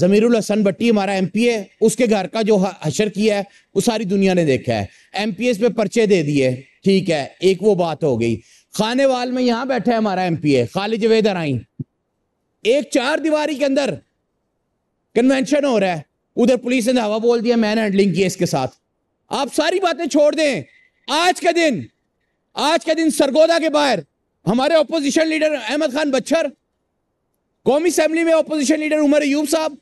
जमीरुल हसन भट्टी हमारा M P है उसके घर का जो हशर किया है वो सारी दुनिया ने देखा है एम पी एस पे पर्चे दे दिए ठीक है एक वो बात हो गई खानेवाल में यहां बैठा है हमारा M P A Khalid Javed Arai एक चार दीवारी के अंदर कन्वेंशन हो रहा है उधर पुलिस ने हवा बोल दिया मैन हैंडलिंग किया इसके साथ आप सारी बातें छोड़ दें आज का दिन आज का दिन सरगोदा के बाहर हमारे ओपोजिशन लीडर अहमद खान बच्छर कौमी असम्बली में ओपोजिशन लीडर उमर यूब साहब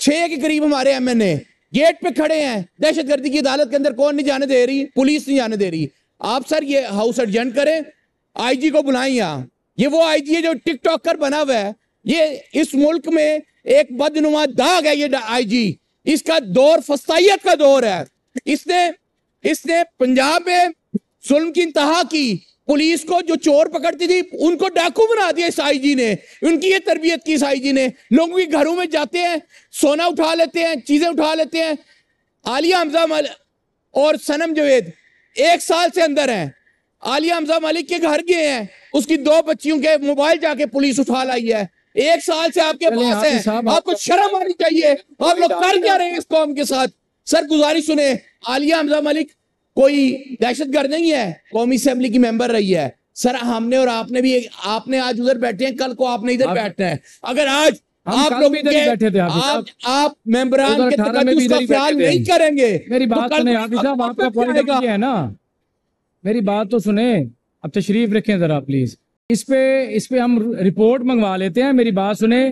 छह के करीब हमारे एम एन ए गेट पे खड़े हैं दहशत गर्दी की अदालत के अंदर कौन नहीं जाने दे रही पुलिस नहीं जाने दे रही आप सर ये हाउस अर्जेंट करें आईजी को बुलाएं यहाँ ये वो आईजी है जो टिकटॉकर बना हुआ है ये इस मुल्क में एक बदनुमा दाग है ये आईजी इसका दौर फसाइत का दौर है इसने इसने पंजाब में जुल्म की इंतहा की पुलिस को जो चोर पकड़ती थी उनको डाकू बना दिया इस जी ने उनकी ये तरबियत की इस जी ने लोगों के घरों में जाते हैं सोना उठा लेते हैं चीज़ें उठा लेते हैं आलिया हमजा मलिक और सनम जवेद एक साल से अंदर है आलिया हमजा मलिक के घर गए हैं उसकी दो बच्चियों के मोबाइल जाके पुलिस उठा लाई है एक साल से आपके पास है आपको शर्म आनी चाहिए आप लोग कर क्या रहे हैं इस कौम के साथ सर गुजारिश सुने आलिया हमजा मलिक कोई दहशत गर्द नहीं है कौमी असम्बली की मेंबर रही है सर हमने और आपने भी आपने आज उधर बैठे हैं कल को आपने इधर बैठना है अगर आज आप लोग बैठे थे आप आप मेंबरान के तकदस ख्याल नहीं करेंगे मेरी तो बात सुने हाफिज साहब आपका पॉइंट है ना मेरी बात तो सुने अब तशरीफ रखें जरा प्लीज इस पे इस पे हम रिपोर्ट मंगवा लेते हैं मेरी बात सुने